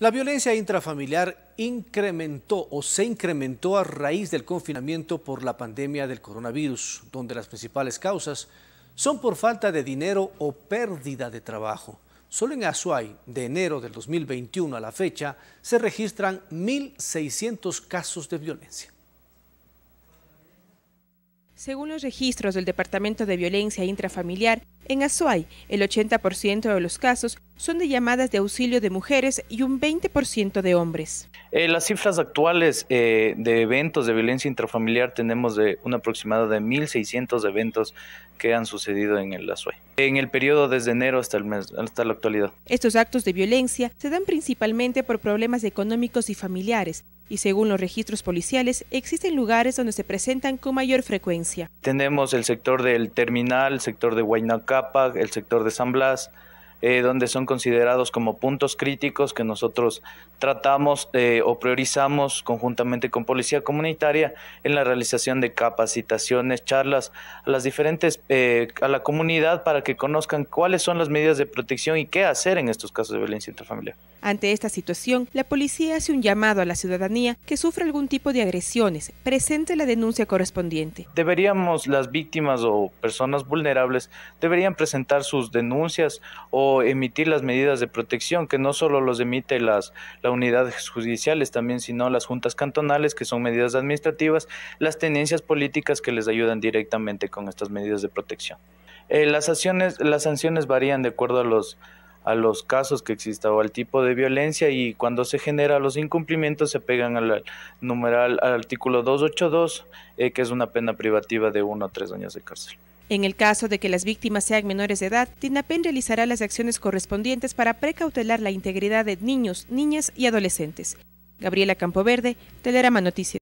La violencia intrafamiliar incrementó o se incrementó a raíz del confinamiento por la pandemia del coronavirus, donde las principales causas son por falta de dinero o pérdida de trabajo. Solo en Azuay, de enero del 2021 a la fecha, se registran 1.600 casos de violencia. Según los registros del Departamento de Violencia Intrafamiliar, en Azuay el 80% de los casos son de llamadas de auxilio de mujeres y un 20% de hombres. Eh, las cifras actuales eh, de eventos de violencia intrafamiliar tenemos de un aproximado de 1.600 eventos que han sucedido en el Azuay, en el periodo desde enero hasta, el hasta la actualidad. Estos actos de violencia se dan principalmente por problemas económicos y familiares, y según los registros policiales existen lugares donde se presentan con mayor frecuencia. Tenemos el sector del terminal, el sector de Huaynacapa, el sector de San Blas, eh, donde son considerados como puntos críticos que nosotros tratamos eh, o priorizamos conjuntamente con Policía Comunitaria en la realización de capacitaciones, charlas a las diferentes, eh, a la comunidad para que conozcan cuáles son las medidas de protección y qué hacer en estos casos de violencia intrafamiliar. Ante esta situación, la policía hace un llamado a la ciudadanía que sufre algún tipo de agresiones, presente la denuncia correspondiente. Deberíamos, las víctimas o personas vulnerables, deberían presentar sus denuncias o o emitir las medidas de protección, que no solo los emite las, las unidades judiciales también, sino las juntas cantonales, que son medidas administrativas, las tenencias políticas que les ayudan directamente con estas medidas de protección. Eh, las, sanciones, las sanciones varían de acuerdo a los, a los casos que exista o al tipo de violencia y cuando se generan los incumplimientos se pegan al numeral al artículo 282 eh, que es una pena privativa de uno a tres años de cárcel. En el caso de que las víctimas sean menores de edad, TINAPEN realizará las acciones correspondientes para precautelar la integridad de niños, niñas y adolescentes. Gabriela Campoverde, Telerama Noticias.